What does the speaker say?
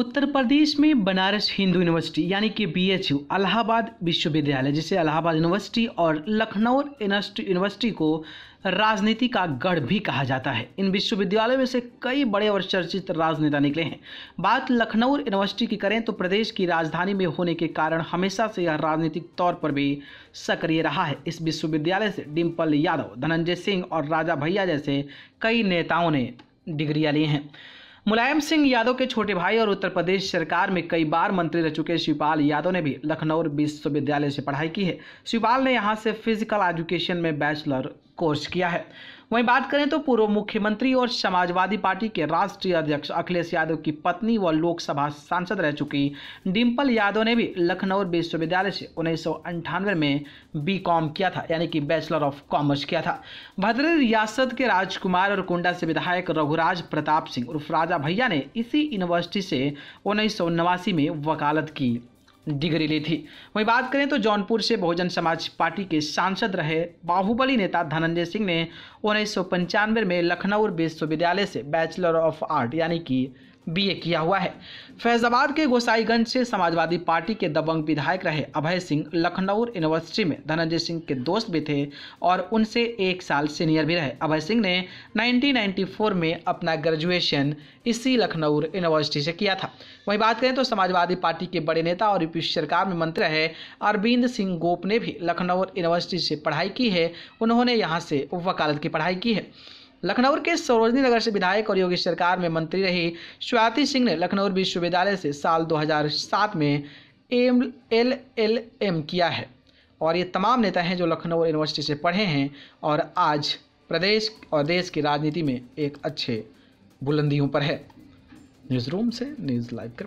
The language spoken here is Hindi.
उत्तर प्रदेश में बनारस हिंदू यूनिवर्सिटी यानी कि बी एच यू इलाहाबाद विश्वविद्यालय जिसे अलाहाबाद यूनिवर्सिटी और लखनऊ यूनिवर्सिटी को राजनीति का गढ़ भी कहा जाता है इन विश्वविद्यालयों में से कई बड़े और चर्चित राजनेता निकले हैं बात लखनऊ यूनिवर्सिटी की करें तो प्रदेश की राजधानी में होने के कारण हमेशा से यह राजनीतिक तौर पर भी सक्रिय रहा है इस विश्वविद्यालय से डिम्पल यादव धनंजय सिंह और राजा भैया जैसे कई नेताओं ने डिग्रियाँ ली हैं मुलायम सिंह यादव के छोटे भाई और उत्तर प्रदेश सरकार में कई बार मंत्री रह चुके शिवपाल यादव ने भी लखनऊ विश्वविद्यालय से पढ़ाई की है शिवपाल ने यहाँ से फिजिकल एजुकेशन में बैचलर कोर्स किया है वहीं बात करें तो पूर्व मुख्यमंत्री और समाजवादी पार्टी के राष्ट्रीय अध्यक्ष अखिलेश यादव की पत्नी व लोकसभा सांसद रह चुकी डिम्पल यादव ने भी लखनऊ विश्वविद्यालय से उन्नीस में बी कॉम किया था यानी कि बैचलर ऑफ कॉमर्स किया था भद्र रियासत के राजकुमार और कुंडा से विधायक रघुराज प्रताप सिंह उर्फ राजा भैया ने इसी यूनिवर्सिटी से उन्नीस में वकालत की डिग्री ली थी वहीं बात करें तो जौनपुर से बहुजन समाज पार्टी के सांसद रहे बाहुबली नेता धनंजय सिंह ने उन्नीस में लखनऊ विश्वविद्यालय से बैचलर ऑफ आर्ट यानी कि बीए किया हुआ है फैजाबाद के गोसाईगंज से समाजवादी पार्टी के दबंग विधायक रहे अभय सिंह लखनऊ यूनिवर्सिटी में धनंजय सिंह के दोस्त भी थे और उनसे एक साल सीनियर भी रहे अभय सिंह ने 1994 में अपना ग्रेजुएशन इसी लखनऊ यूनिवर्सिटी से किया था वहीं बात करें तो समाजवादी पार्टी के बड़े नेता और यूपी सरकार में मंत्री रहे अरविंद सिंह गोप ने भी लखनऊ यूनिवर्सिटी से पढ़ाई की है उन्होंने यहाँ से वकालत की पढ़ाई की है लखनऊ के सरोजनी नगर से विधायक और योगी सरकार में मंत्री रही स्वाति सिंह ने लखनऊ विश्वविद्यालय से साल 2007 में एम एल एल एम किया है और ये तमाम नेता हैं जो लखनऊ यूनिवर्सिटी से पढ़े हैं और आज प्रदेश और देश की राजनीति में एक अच्छे बुलंदियों पर है न्यूज़ रूम से न्यूज़ लाइव कर